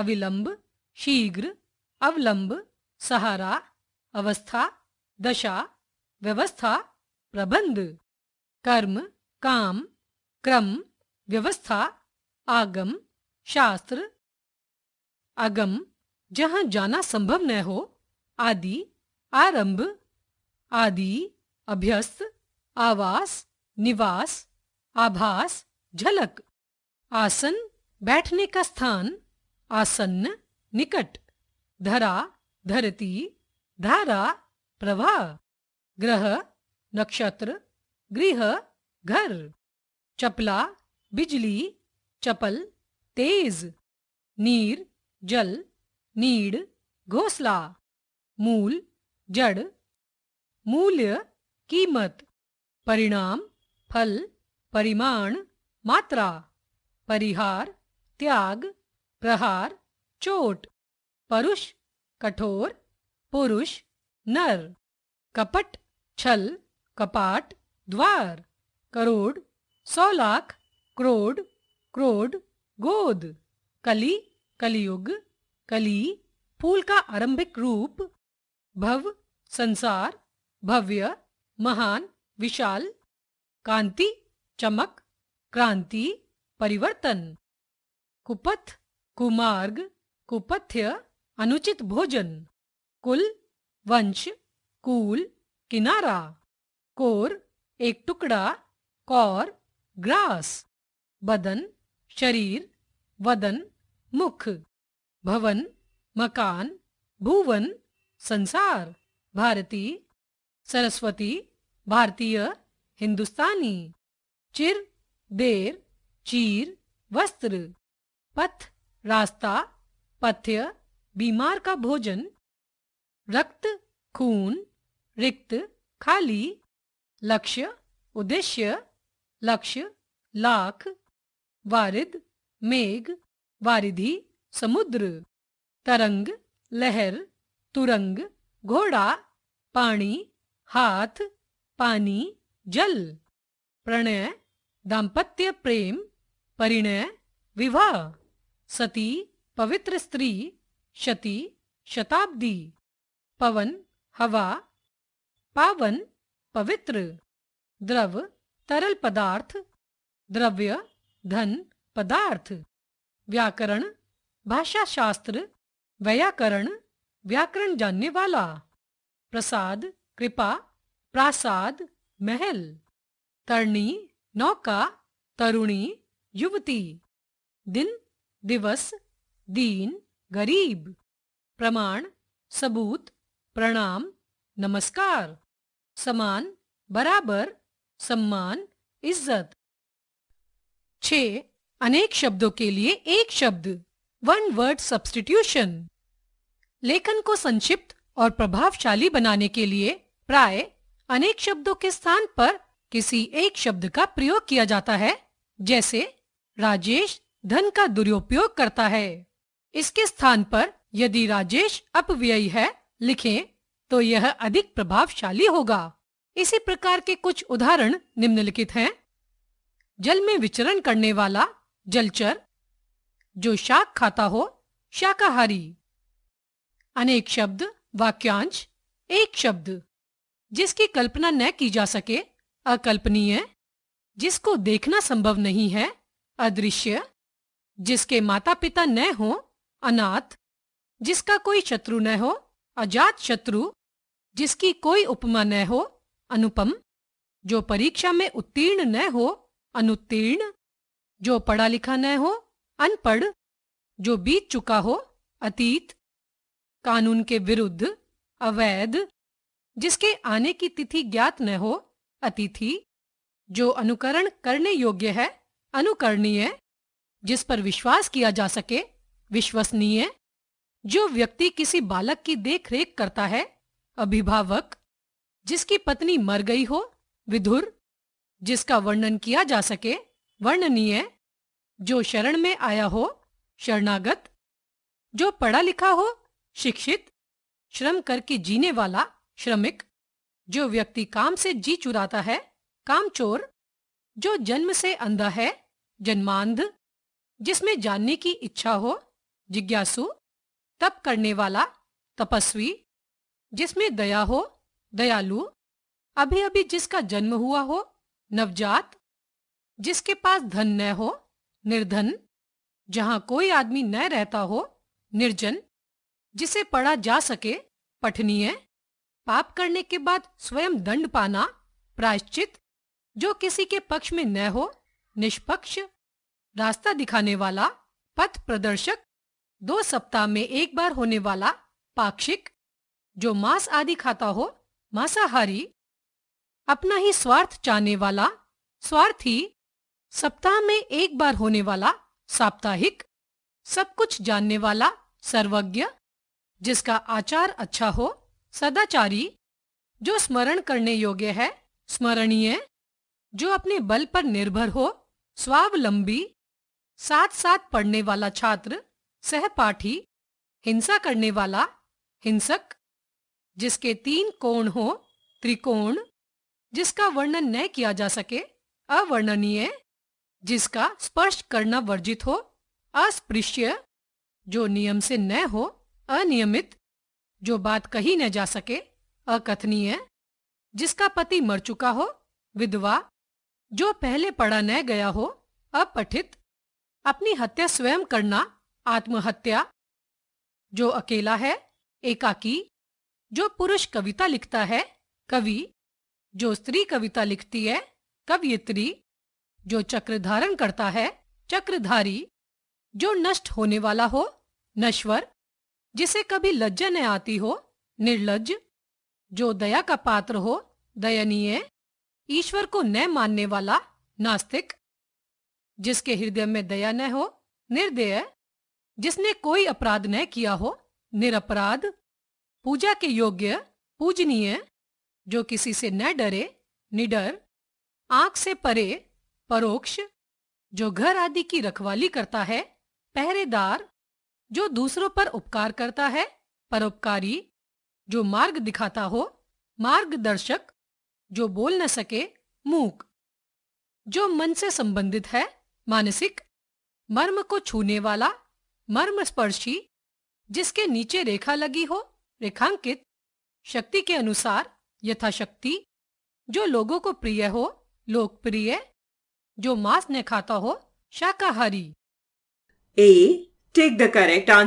अविलंब शीघ्र अवलंब सहारा अवस्था दशा व्यवस्था प्रबंध कर्म काम क्रम व्यवस्था आगम शास्त्र अगम जहां जाना संभव न हो आदि आरंभ आदि अभ्यस्त आवास निवास आभास झलक आसन बैठने का स्थान आसन्न निकट धरा धरती धारा प्रवाह ग्रह नक्षत्र गृह घर चपला बिजली चपल तेज नीर जल नीड घोसला मूल जड़ मूल्य कीमत परिणाम फल परिमाण मात्रा परिहार त्याग प्रहार चोट परुष कठोर पुरुष नर कपट छल कपाट द्वार करोड़ सौ लाख करोड़ क्रोड गोद कली कलयुग कली फूल का आरंभिक रूप भव संसार भव्य महान विशाल कांति चमक क्रांति परिवर्तन कुपथ कुमार्ग कुपथ्य अनुचित भोजन कुल वंश कूल किनारा कोर एक टुकड़ा कौर ग्रास बदन शरीर वदन मुख भवन मकान भुवन संसार भारती सरस्वती भारतीय हिंदुस्तानी चिर देर चीर वस्त्र पथ रास्ता पथ्य बीमार का भोजन रक्त खून रिक्त खाली लक्ष्य उद्देश्य लक्ष्य लाख वारिद मेघ वारिधि समुद्र तरंग लहर तुरंग घोड़ा पानी हाथ पानी जल प्रणय दाम्पत्य प्रेम परिणय विवाह सती पवित्र स्त्री शती शताब्दी पवन हवा पावन पवित्र द्रव तरल पदार्थ द्रव्य धन पदार्थ व्याकरण भाषा शास्त्र व्याकरण व्याकरण जानने वाला प्रसाद कृपा प्रासाद महल तरणी नौका तरुणी युवती दिन दिवस दीन गरीब प्रमाण सबूत प्रणाम नमस्कार समान बराबर सम्मान इज्जत छ अनेक शब्दों के लिए एक शब्द वन वर्ड सब्स्टिट्यूशन लेखन को संक्षिप्त और प्रभावशाली बनाने के लिए प्राय अनेक शब्दों के स्थान पर किसी एक शब्द का प्रयोग किया जाता है जैसे राजेश धन का दुरुपयोग करता है इसके स्थान पर यदि राजेश अपव्ययी है लिखें तो यह अधिक प्रभावशाली होगा इसी प्रकार के कुछ उदाहरण निम्नलिखित हैं जल में विचरण करने वाला जलचर जो शाक खाता हो शाकाहारी अनेक शब्द वाक्यांश एक शब्द जिसकी कल्पना न की जा सके अकल्पनीय जिसको देखना संभव नहीं है अदृश्य जिसके माता पिता न हो अनाथ जिसका कोई शत्रु न हो अजात शत्रु जिसकी कोई उपमा न हो अनुपम जो परीक्षा में उत्तीर्ण न हो अनुत्तीर्ण जो पढ़ा लिखा न हो अनपढ़ जो बीत चुका हो अतीत कानून के विरुद्ध अवैध जिसके आने की तिथि ज्ञात न हो अतिथि जो अनुकरण करने योग्य है अनुकरणीय जिस पर विश्वास किया जा सके विश्वसनीय जो व्यक्ति किसी बालक की देखरेख करता है अभिभावक जिसकी पत्नी मर गई हो विधुर जिसका वर्णन किया जा सके वर्णनीय जो शरण में आया हो शरणागत जो पढ़ा लिखा हो शिक्षित श्रम करके जीने वाला श्रमिक जो व्यक्ति काम से जी चुराता है कामचोर जो जन्म से अंधा है जन्मांध जिसमें जानने की इच्छा हो जिज्ञासु तप करने वाला तपस्वी जिसमें दया हो दयालु अभी अभी जिसका जन्म हुआ हो नवजात जिसके पास धन न हो निर्धन जहां कोई आदमी न रहता हो निर्जन जिसे पढ़ा जा सके पठनीय पाप करने के बाद स्वयं दंड पाना प्रायश्चित जो किसी के पक्ष में न हो निष्पक्ष रास्ता दिखाने वाला पथ प्रदर्शक दो सप्ताह में एक बार होने वाला पाक्षिक जो मांस आदि खाता हो मांसाहारी अपना ही स्वार्थ चाहने वाला स्वार्थी सप्ताह में एक बार होने वाला साप्ताहिक सब कुछ जानने वाला सर्वज्ञ जिसका आचार अच्छा हो सदाचारी जो स्मरण करने योग्य है स्मरणीय जो अपने बल पर निर्भर हो स्वावलंबी साथ साथ पढ़ने वाला छात्र सहपाठी हिंसा करने वाला हिंसक जिसके तीन कोण हो त्रिकोण जिसका वर्णन न किया जा सके अवर्णनीय जिसका स्पर्श करना वर्जित हो अस्पृश्य जो नियम से न हो अनियमित जो बात कही न जा सके अकथनीय जिसका पति मर चुका हो विधवा जो पहले पढ़ा न गया हो अपठित अपनी हत्या स्वयं करना आत्महत्या जो अकेला है एकाकी जो पुरुष कविता लिखता है कवि जो स्त्री कविता लिखती है कवियत्री जो चक्र धारण करता है चक्रधारी जो नष्ट होने वाला हो नश्वर जिसे कभी लज्जा न आती हो निर्लज जो दया का पात्र हो दयनीय ईश्वर को न मानने वाला नास्तिक जिसके हृदय में दया न हो निर्दय जिसने कोई अपराध न किया हो निरपराध पूजा के योग्य पूजनीय जो किसी से न डरे निडर आंख से परे परोक्ष जो घर आदि की रखवाली करता है पहरेदार जो दूसरों पर उपकार करता है परोपकारी जो मार्ग दिखाता हो मार्गदर्शक जो बोल न सके मूक जो मन से संबंधित है मानसिक मर्म को छूने वाला मर्मस्पर्शी जिसके नीचे रेखा लगी हो रेखांकित शक्ति के अनुसार यथाशक्ति जो लोगों को प्रिय हो लोकप्रिय जो मांस ने खाता हो शाकाहारी A take the correct answer